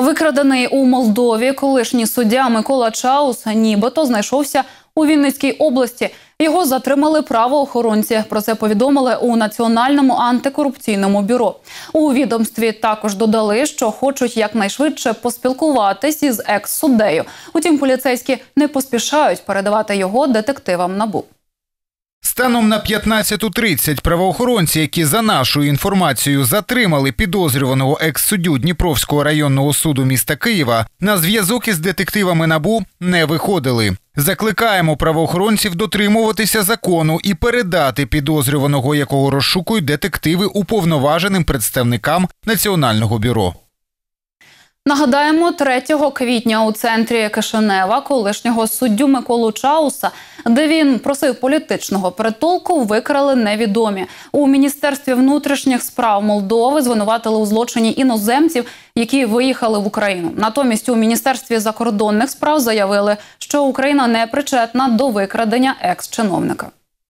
Викрадений у Молдові, колишній суддя Микола Чаус, нібито знайшовся у Вінницькій області. Його затримали правоохоронці. Про це повідомили у національному антикорупційному бюро. У відомстві також додали, що хочуть якнайшвидше поспілкуватись із екс-суддею. Утім, поліцейські не поспішають передавати його детективам набу. Станом на 15.30 правоохоронці, які за нашою інформацією затримали підозрюваного екс-суддю Дніпровського районного суду міста Києва, на зв'язок із детективами набу не виходили. Закликаємо правоохоронців дотримуватися закону і передати підозрюваного, якого розшукують детективи уповноваженим представникам національного бюро. Нагадаємо, 3 квітня у центрі Кишинева колишнього суддю Миколу Чауса, де він просив політичного притулку, викрали невідомі у міністерстві внутрішніх справ Молдови. Звинуватили у злочині іноземців, які виїхали в Україну. Натомість у міністерстві закордонних справ заявили, що Україна не причетна до викрадення екс-чиновника.